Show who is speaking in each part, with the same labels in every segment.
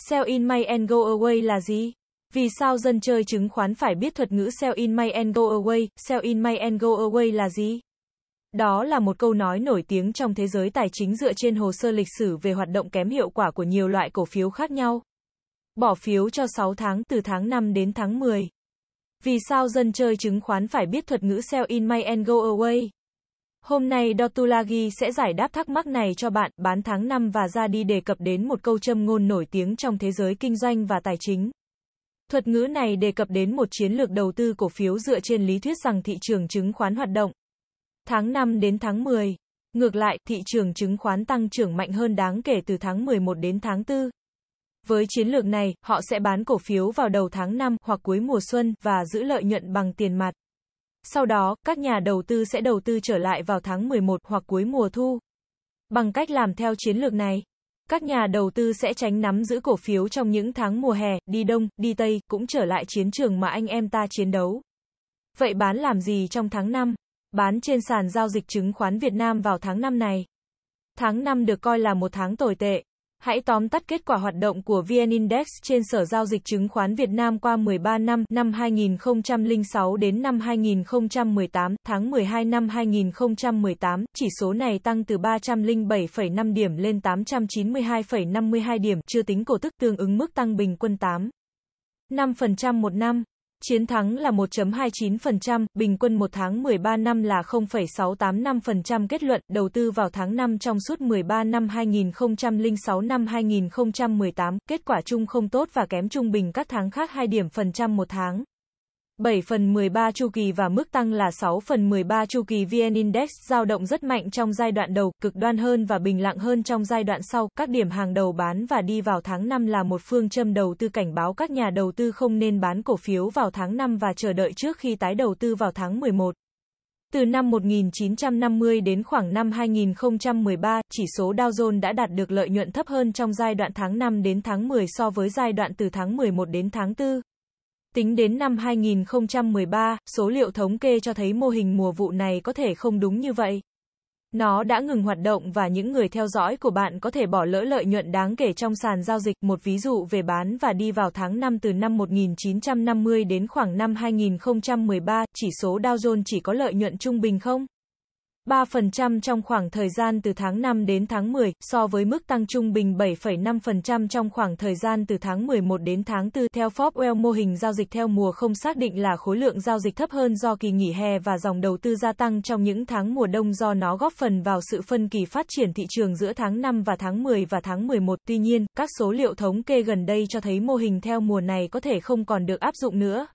Speaker 1: Sell in May and Go Away là gì? Vì sao dân chơi chứng khoán phải biết thuật ngữ sell in May and Go Away, sell in May and Go Away là gì? Đó là một câu nói nổi tiếng trong thế giới tài chính dựa trên hồ sơ lịch sử về hoạt động kém hiệu quả của nhiều loại cổ phiếu khác nhau. Bỏ phiếu cho 6 tháng từ tháng 5 đến tháng 10. Vì sao dân chơi chứng khoán phải biết thuật ngữ sell in May and Go Away? Hôm nay Dotulagi sẽ giải đáp thắc mắc này cho bạn. Bán tháng 5 và ra đi đề cập đến một câu châm ngôn nổi tiếng trong thế giới kinh doanh và tài chính. Thuật ngữ này đề cập đến một chiến lược đầu tư cổ phiếu dựa trên lý thuyết rằng thị trường chứng khoán hoạt động. Tháng 5 đến tháng 10. Ngược lại, thị trường chứng khoán tăng trưởng mạnh hơn đáng kể từ tháng 11 đến tháng 4. Với chiến lược này, họ sẽ bán cổ phiếu vào đầu tháng 5 hoặc cuối mùa xuân và giữ lợi nhuận bằng tiền mặt. Sau đó, các nhà đầu tư sẽ đầu tư trở lại vào tháng 11 hoặc cuối mùa thu. Bằng cách làm theo chiến lược này, các nhà đầu tư sẽ tránh nắm giữ cổ phiếu trong những tháng mùa hè, đi đông, đi tây, cũng trở lại chiến trường mà anh em ta chiến đấu. Vậy bán làm gì trong tháng 5? Bán trên sàn giao dịch chứng khoán Việt Nam vào tháng 5 này. Tháng 5 được coi là một tháng tồi tệ. Hãy tóm tắt kết quả hoạt động của VN Index trên Sở Giao dịch Chứng khoán Việt Nam qua 13 năm, năm 2006 đến năm 2018, tháng 12 năm 2018, chỉ số này tăng từ 307,5 điểm lên 892,52 điểm, chưa tính cổ tức tương ứng mức tăng bình quân 8. 5% một năm. Chiến thắng là 1.29%, bình quân một tháng 13 năm là 0,685% kết luận, đầu tư vào tháng 5 trong suốt 13 năm 2006 năm 2018, kết quả chung không tốt và kém trung bình các tháng khác 2 điểm phần trăm một tháng. 7 phần 13 chu kỳ và mức tăng là 6 phần 13 chu kỳ VN Index giao động rất mạnh trong giai đoạn đầu, cực đoan hơn và bình lặng hơn trong giai đoạn sau. Các điểm hàng đầu bán và đi vào tháng 5 là một phương châm đầu tư cảnh báo các nhà đầu tư không nên bán cổ phiếu vào tháng 5 và chờ đợi trước khi tái đầu tư vào tháng 11. Từ năm 1950 đến khoảng năm 2013, chỉ số Dow Jones đã đạt được lợi nhuận thấp hơn trong giai đoạn tháng 5 đến tháng 10 so với giai đoạn từ tháng 11 đến tháng 4. Tính đến năm 2013, số liệu thống kê cho thấy mô hình mùa vụ này có thể không đúng như vậy. Nó đã ngừng hoạt động và những người theo dõi của bạn có thể bỏ lỡ lợi nhuận đáng kể trong sàn giao dịch. Một ví dụ về bán và đi vào tháng 5 từ năm 1950 đến khoảng năm 2013, chỉ số Dow Jones chỉ có lợi nhuận trung bình không? 3% trong khoảng thời gian từ tháng 5 đến tháng 10, so với mức tăng trung bình 7,5% trong khoảng thời gian từ tháng 11 đến tháng 4. Theo Forbes, mô hình giao dịch theo mùa không xác định là khối lượng giao dịch thấp hơn do kỳ nghỉ hè và dòng đầu tư gia tăng trong những tháng mùa đông do nó góp phần vào sự phân kỳ phát triển thị trường giữa tháng 5 và tháng 10 và tháng 11. Tuy nhiên, các số liệu thống kê gần đây cho thấy mô hình theo mùa này có thể không còn được áp dụng nữa.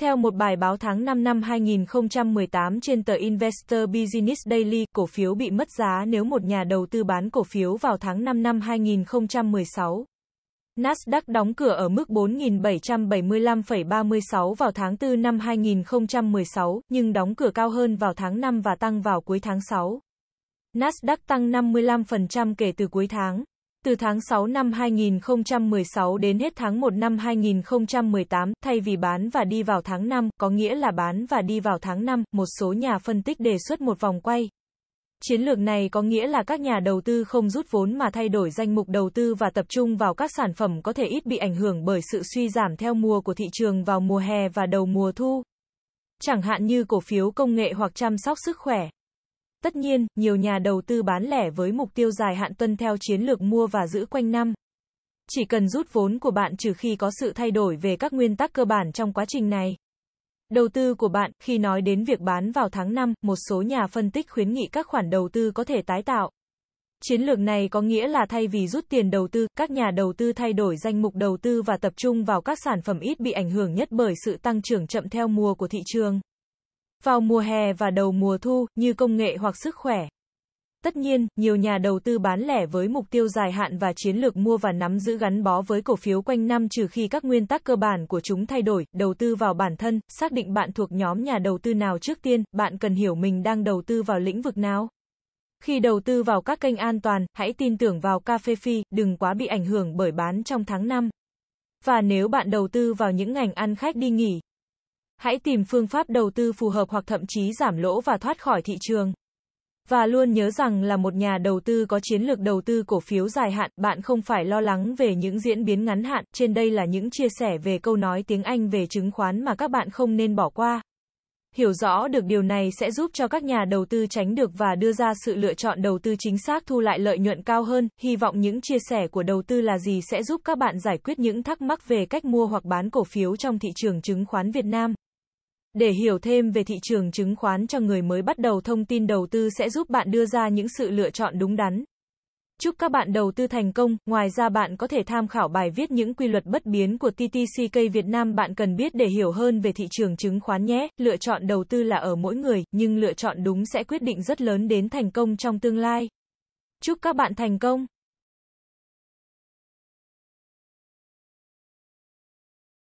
Speaker 1: Theo một bài báo tháng 5 năm 2018 trên tờ Investor Business Daily, cổ phiếu bị mất giá nếu một nhà đầu tư bán cổ phiếu vào tháng 5 năm 2016. Nasdaq đóng cửa ở mức 4.775,36 vào tháng 4 năm 2016, nhưng đóng cửa cao hơn vào tháng 5 và tăng vào cuối tháng 6. Nasdaq tăng 55% kể từ cuối tháng. Từ tháng 6 năm 2016 đến hết tháng 1 năm 2018, thay vì bán và đi vào tháng 5, có nghĩa là bán và đi vào tháng 5, một số nhà phân tích đề xuất một vòng quay. Chiến lược này có nghĩa là các nhà đầu tư không rút vốn mà thay đổi danh mục đầu tư và tập trung vào các sản phẩm có thể ít bị ảnh hưởng bởi sự suy giảm theo mùa của thị trường vào mùa hè và đầu mùa thu. Chẳng hạn như cổ phiếu công nghệ hoặc chăm sóc sức khỏe. Tất nhiên, nhiều nhà đầu tư bán lẻ với mục tiêu dài hạn tuân theo chiến lược mua và giữ quanh năm. Chỉ cần rút vốn của bạn trừ khi có sự thay đổi về các nguyên tắc cơ bản trong quá trình này. Đầu tư của bạn, khi nói đến việc bán vào tháng 5, một số nhà phân tích khuyến nghị các khoản đầu tư có thể tái tạo. Chiến lược này có nghĩa là thay vì rút tiền đầu tư, các nhà đầu tư thay đổi danh mục đầu tư và tập trung vào các sản phẩm ít bị ảnh hưởng nhất bởi sự tăng trưởng chậm theo mùa của thị trường vào mùa hè và đầu mùa thu, như công nghệ hoặc sức khỏe. Tất nhiên, nhiều nhà đầu tư bán lẻ với mục tiêu dài hạn và chiến lược mua và nắm giữ gắn bó với cổ phiếu quanh năm trừ khi các nguyên tắc cơ bản của chúng thay đổi, đầu tư vào bản thân, xác định bạn thuộc nhóm nhà đầu tư nào trước tiên, bạn cần hiểu mình đang đầu tư vào lĩnh vực nào. Khi đầu tư vào các kênh an toàn, hãy tin tưởng vào cà phê phi, đừng quá bị ảnh hưởng bởi bán trong tháng 5. Và nếu bạn đầu tư vào những ngành ăn khách đi nghỉ, Hãy tìm phương pháp đầu tư phù hợp hoặc thậm chí giảm lỗ và thoát khỏi thị trường. Và luôn nhớ rằng là một nhà đầu tư có chiến lược đầu tư cổ phiếu dài hạn, bạn không phải lo lắng về những diễn biến ngắn hạn. Trên đây là những chia sẻ về câu nói tiếng Anh về chứng khoán mà các bạn không nên bỏ qua. Hiểu rõ được điều này sẽ giúp cho các nhà đầu tư tránh được và đưa ra sự lựa chọn đầu tư chính xác thu lại lợi nhuận cao hơn. Hy vọng những chia sẻ của đầu tư là gì sẽ giúp các bạn giải quyết những thắc mắc về cách mua hoặc bán cổ phiếu trong thị trường chứng khoán Việt Nam. Để hiểu thêm về thị trường chứng khoán cho người mới bắt đầu thông tin đầu tư sẽ giúp bạn đưa ra những sự lựa chọn đúng đắn. Chúc các bạn đầu tư thành công, ngoài ra bạn có thể tham khảo bài viết những quy luật bất biến của TTCK Việt Nam bạn cần biết để hiểu hơn về thị trường chứng khoán nhé. Lựa chọn đầu tư là ở mỗi người, nhưng lựa chọn đúng sẽ quyết định rất lớn đến thành công trong tương lai. Chúc các bạn thành công!